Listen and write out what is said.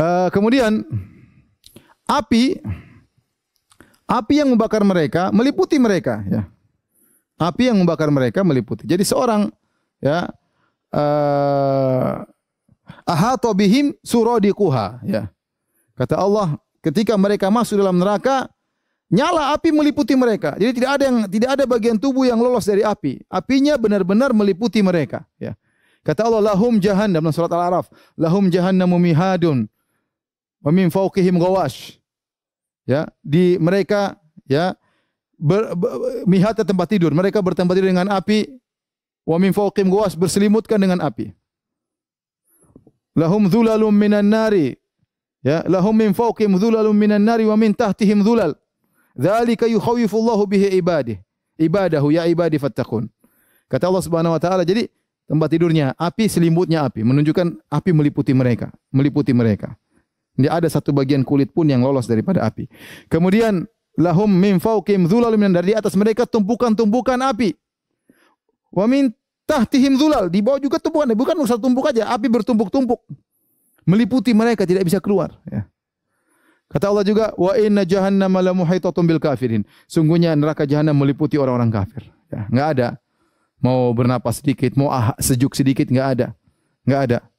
Eh, kemudian api api yang membakar mereka meliputi mereka ya. Api yang membakar mereka meliputi. Jadi seorang ya uh, ahata bihim suradiquha ya. Kata Allah, ketika mereka masuk dalam neraka, nyala api meliputi mereka. Jadi tidak ada yang tidak ada bagian tubuh yang lolos dari api. Apinya benar-benar meliputi mereka ya. Kata Allah lahum jahannam dalam surat Al-Araf, lahum jahannamu mihadun wa min fawqihim ghawash. Ya, di mereka ya ber, ber, mihatnya tempat tidur. Mereka bertempat tidur dengan api. Wa min fawqihim ghawash berselimutkan dengan api. Lahum dhulalum minan nari. Ya, lahum min fawqihim dhulalum minan nari wa min tahtihim dhulal. Dzalika yukhawifullahu bihi ibadih. Ibadahu ya ibadi fattaqun. Kata Allah Subhanahu wa taala, jadi tempat tidurnya api, selimutnya api, menunjukkan api meliputi mereka, meliputi mereka. Tidak ada satu bagian kulit pun yang lolos daripada api. Kemudian lahum min fawqihim dhulalun dari atas mereka tumpukan-tumpukan api. Wa min tahtihim di bawah juga tumpukan, bukan satu tumpuk aja, api bertumpuk-tumpuk. Meliputi mereka tidak bisa keluar, ya. Kata Allah juga, "Wa inna jahannama la muhaitatun bil kafirin." Sungguhnya neraka jahannam meliputi orang-orang kafir. Ya, enggak ada mau bernapas sedikit, mau sejuk sedikit enggak ada. Enggak ada.